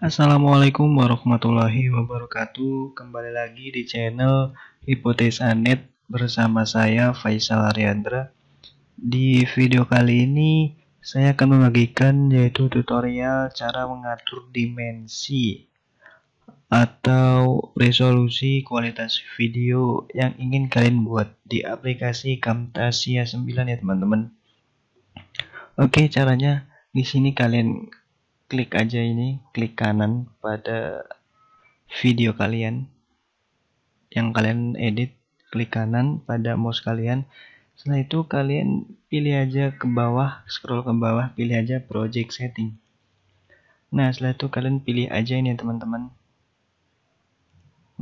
Assalamualaikum warahmatullahi wabarakatuh Kembali lagi di channel Hipotesa Net bersama saya Faisal Ariandra Di video kali ini saya akan membagikan yaitu tutorial cara mengatur dimensi atau resolusi kualitas video yang ingin kalian buat di aplikasi Camtasia 9 ya teman-teman Oke caranya di sini kalian klik aja ini, klik kanan pada video kalian yang kalian edit, klik kanan pada mouse kalian. Setelah itu kalian pilih aja ke bawah, scroll ke bawah, pilih aja project setting. Nah, setelah itu kalian pilih aja ini ya, teman-teman.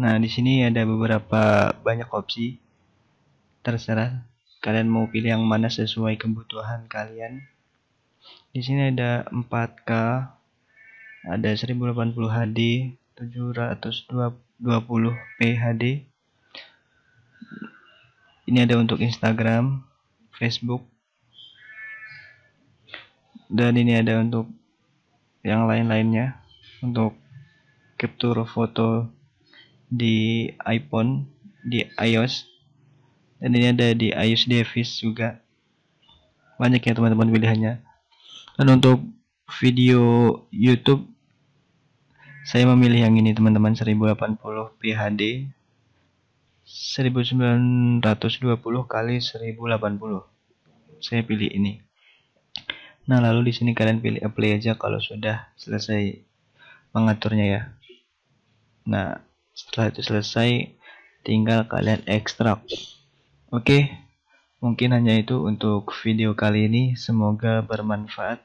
Nah, di sini ada beberapa banyak opsi. Terserah kalian mau pilih yang mana sesuai kebutuhan kalian. Di sini ada 4K, ada 1080 HD 720 PHD ini ada untuk Instagram Facebook dan ini ada untuk yang lain-lainnya untuk capture foto di iPhone di iOS dan ini ada di iOS device juga banyak ya teman-teman pilihannya dan untuk video YouTube saya memilih yang ini teman-teman 1080 PHD 1920 kali 1080 saya pilih ini nah lalu di sini kalian pilih apply aja kalau sudah selesai mengaturnya ya nah setelah itu selesai tinggal kalian ekstrak oke mungkin hanya itu untuk video kali ini semoga bermanfaat